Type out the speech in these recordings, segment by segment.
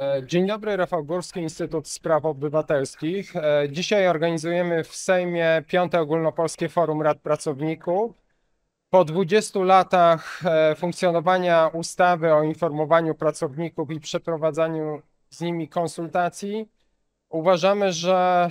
E, dzień dobry, Rafał Górski, Instytut Spraw Obywatelskich. E, dzisiaj organizujemy w Sejmie Piąte Ogólnopolskie Forum Rad Pracowników. Po 20 latach e, funkcjonowania ustawy o informowaniu pracowników i przeprowadzaniu z nimi konsultacji, uważamy, że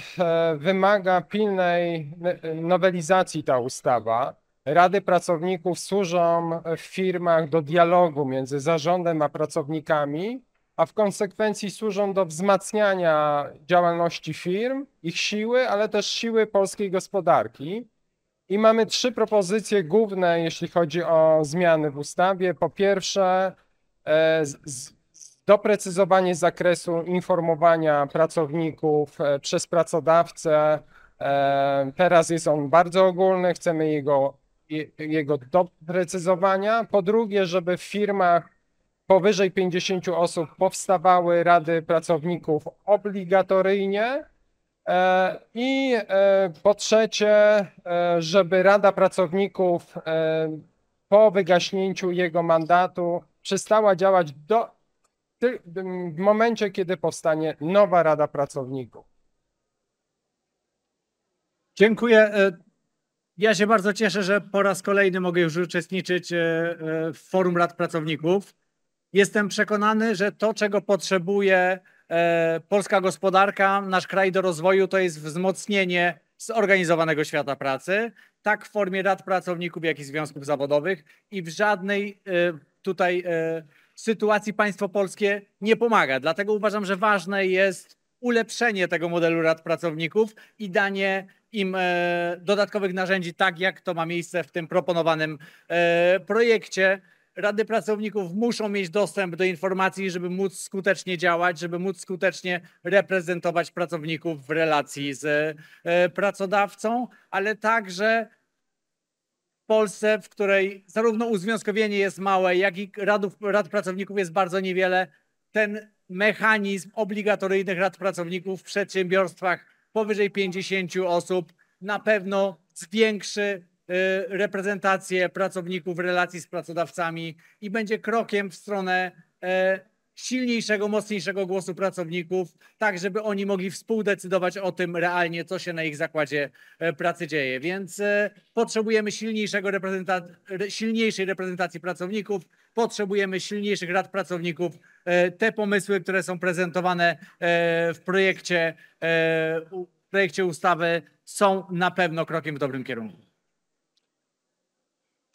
wymaga pilnej nowelizacji ta ustawa. Rady pracowników służą w firmach do dialogu między zarządem a pracownikami, a w konsekwencji służą do wzmacniania działalności firm, ich siły, ale też siły polskiej gospodarki. I mamy trzy propozycje główne, jeśli chodzi o zmiany w ustawie. Po pierwsze, e, doprecyzowanie zakresu informowania pracowników e, przez pracodawcę. E, teraz jest on bardzo ogólny, chcemy jego jego doprecyzowania. Po drugie, żeby w firmach powyżej 50 osób powstawały rady pracowników obligatoryjnie. E, I e, po trzecie, e, żeby Rada Pracowników po wygaśnięciu jego mandatu przestała działać do, w momencie, kiedy powstanie nowa Rada Pracowników. Dziękuję. Ja się bardzo cieszę, że po raz kolejny mogę już uczestniczyć e, e, w Forum Rad Pracowników. Jestem przekonany, że to, czego potrzebuje e, polska gospodarka, nasz kraj do rozwoju, to jest wzmocnienie zorganizowanego świata pracy, tak w formie rad pracowników, jak i związków zawodowych i w żadnej tutaj sytuacji państwo polskie nie pomaga. Dlatego uważam, że ważne jest ulepszenie tego modelu rad pracowników i danie im e, dodatkowych narzędzi, tak jak to ma miejsce w tym proponowanym e, projekcie. Rady pracowników muszą mieć dostęp do informacji, żeby móc skutecznie działać, żeby móc skutecznie reprezentować pracowników w relacji z e, pracodawcą, ale także w Polsce, w której zarówno uzwiązkowienie jest małe, jak i radów, rad pracowników jest bardzo niewiele, ten mechanizm obligatoryjnych rad pracowników w przedsiębiorstwach powyżej 50 osób na pewno zwiększy y, reprezentację pracowników w relacji z pracodawcami i będzie krokiem w stronę y, silniejszego, mocniejszego głosu pracowników, tak żeby oni mogli współdecydować o tym realnie, co się na ich zakładzie e, pracy dzieje. Więc e, potrzebujemy silniejszego reprezenta silniejszej reprezentacji pracowników, potrzebujemy silniejszych rad pracowników. E, te pomysły, które są prezentowane w projekcie, w projekcie ustawy są na pewno krokiem w dobrym kierunku.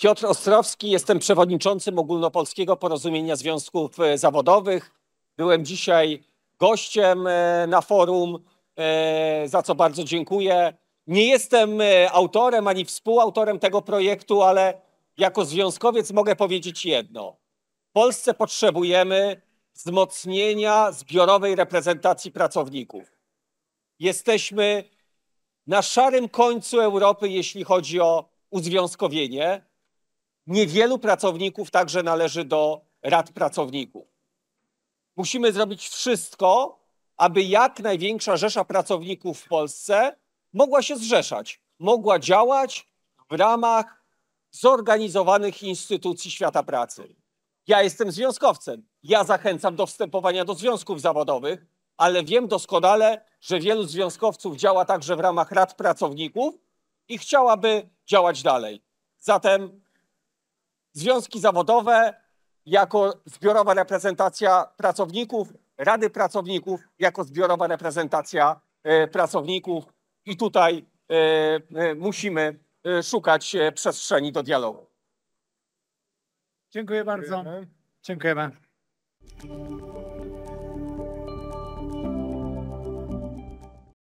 Piotr Ostrowski, jestem przewodniczącym Ogólnopolskiego Porozumienia Związków e, Zawodowych. Byłem dzisiaj gościem e, na forum, e, za co bardzo dziękuję. Nie jestem autorem ani współautorem tego projektu, ale jako związkowiec mogę powiedzieć jedno. W Polsce potrzebujemy wzmocnienia zbiorowej reprezentacji pracowników. Jesteśmy na szarym końcu Europy, jeśli chodzi o uzwiązkowienie. Niewielu pracowników także należy do rad pracowników. Musimy zrobić wszystko, aby jak największa rzesza pracowników w Polsce mogła się zrzeszać, mogła działać w ramach zorganizowanych instytucji świata pracy. Ja jestem związkowcem. Ja zachęcam do wstępowania do związków zawodowych, ale wiem doskonale, że wielu związkowców działa także w ramach rad pracowników i chciałaby działać dalej. Zatem związki zawodowe jako zbiorowa reprezentacja pracowników, rady pracowników jako zbiorowa reprezentacja e, pracowników i tutaj e, e, musimy szukać przestrzeni do dialogu. Dziękuję bardzo. Dziękujemy.